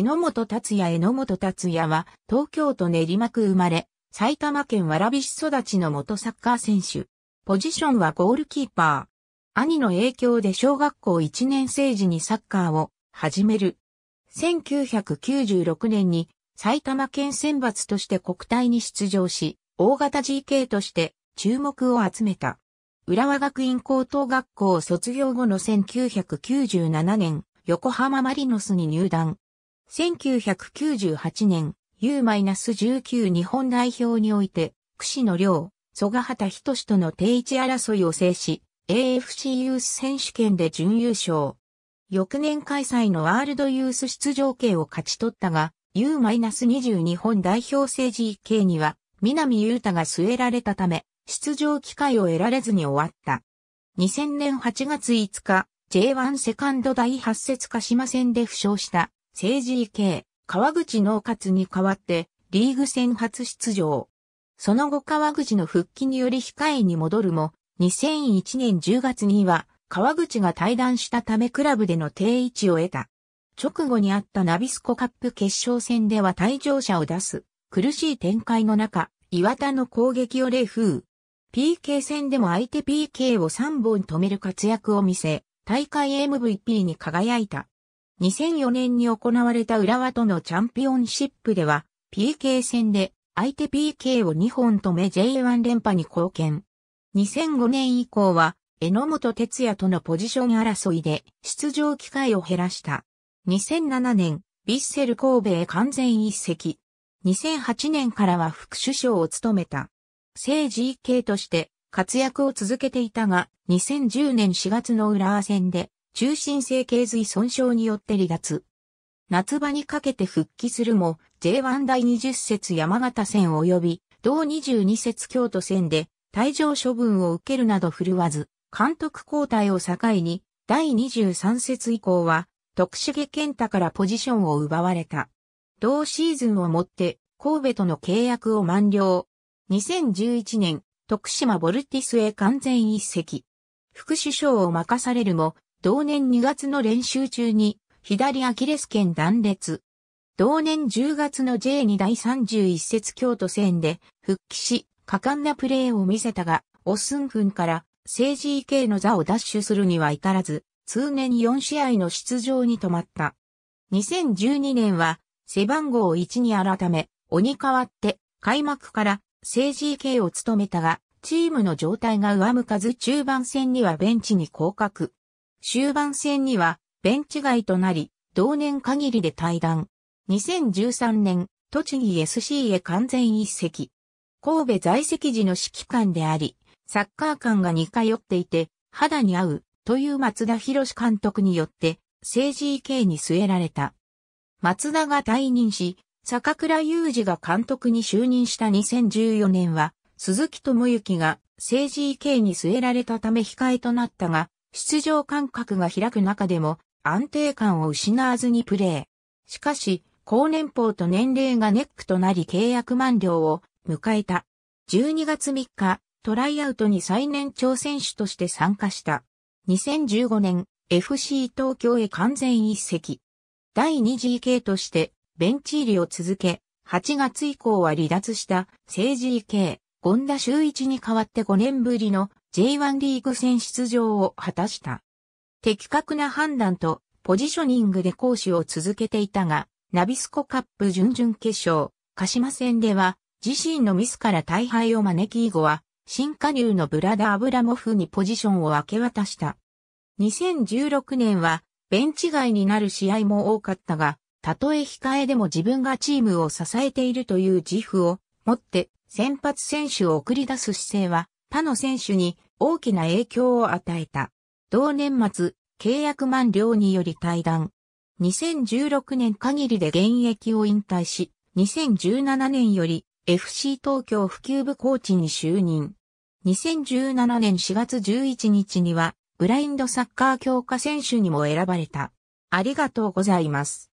榎本達也榎本達也は、東京都練馬区生まれ、埼玉県蕨市育ちの元サッカー選手。ポジションはゴールキーパー。兄の影響で小学校1年生時にサッカーを始める。1996年に埼玉県選抜として国体に出場し、大型 GK として注目を集めた。浦和学院高等学校を卒業後の1997年、横浜マリノスに入団。1998年 U-19 日本代表において、串野良、曽賀畑仁との定位置争いを制し、AFC ユース選手権で準優勝。翌年開催のワールドユース出場権を勝ち取ったが、U-20 日本代表政治系には、南優太が据えられたため、出場機会を得られずに終わった。2000年8月5日、J1 セカンド第8節鹿島戦で負傷した政治系、川口農活に代わって、リーグ戦初出場。その後川口の復帰により控えに戻るも、2001年10月には、川口が退団したためクラブでの定位置を得た。直後にあったナビスコカップ決勝戦では退場者を出す。苦しい展開の中、岩田の攻撃を冷風。PK 戦でも相手 PK を3本止める活躍を見せ、大会 MVP に輝いた。2004年に行われた浦和とのチャンピオンシップでは、PK 戦で相手 PK を2本止め J1 連覇に貢献。2005年以降は、榎本哲也とのポジション争いで出場機会を減らした。2007年、ビッセル神戸へ完全一席。2008年からは副首相を務めた。正 GK として活躍を続けていたが、2010年4月の浦和戦で中心性頸髄損傷によって離脱。夏場にかけて復帰するも、J1 第20節山形戦及び、同22節京都戦で、退場処分を受けるなど振るわず、監督交代を境に、第23節以降は、徳重健太からポジションを奪われた。同シーズンをもって、神戸との契約を満了。2011年、徳島ボルティスへ完全一席。副首相を任されるも、同年2月の練習中に左アキレス腱断裂。同年10月の J2 第31節京都戦で復帰し、果敢なプレーを見せたが、オスンフンから政治系 k の座を奪取するには至らず、通年4試合の出場に止まった。2012年は背番号1に改め、鬼変わって開幕から政治系 k を務めたが、チームの状態が上向かず中盤戦にはベンチに降格。終盤戦にはベンチ外となり、同年限りで退団。2013年、栃木 SC へ完全一席。神戸在籍時の指揮官であり、サッカー官が似通っていて、肌に合う、という松田博監督によって、政治 EK に据えられた。松田が退任し、坂倉雄二が監督に就任した2014年は、鈴木智之が政治 EK に据えられたため控えとなったが、出場間隔が開く中でも安定感を失わずにプレー。しかし、高年俸と年齢がネックとなり契約満了を迎えた。12月3日、トライアウトに最年長選手として参加した。2015年、FC 東京へ完全一席。第 2GK としてベンチ入りを続け、8月以降は離脱した政治 EK、権田修一に代わって5年ぶりの J1 リーグ戦出場を果たした。的確な判断とポジショニングで講師を続けていたが、ナビスコカップ準々決勝、鹿島戦では、自身のミスから大敗を招き以後は、新加入のブラダ・アブラモフにポジションを明け渡した。2016年は、ベンチ外になる試合も多かったが、たとえ控えでも自分がチームを支えているという自負を持って、先発選手を送り出す姿勢は、他の選手に大きな影響を与えた。同年末、契約満了により退団。2016年限りで現役を引退し、2017年より FC 東京普及部コーチに就任。2017年4月11日には、ブラインドサッカー強化選手にも選ばれた。ありがとうございます。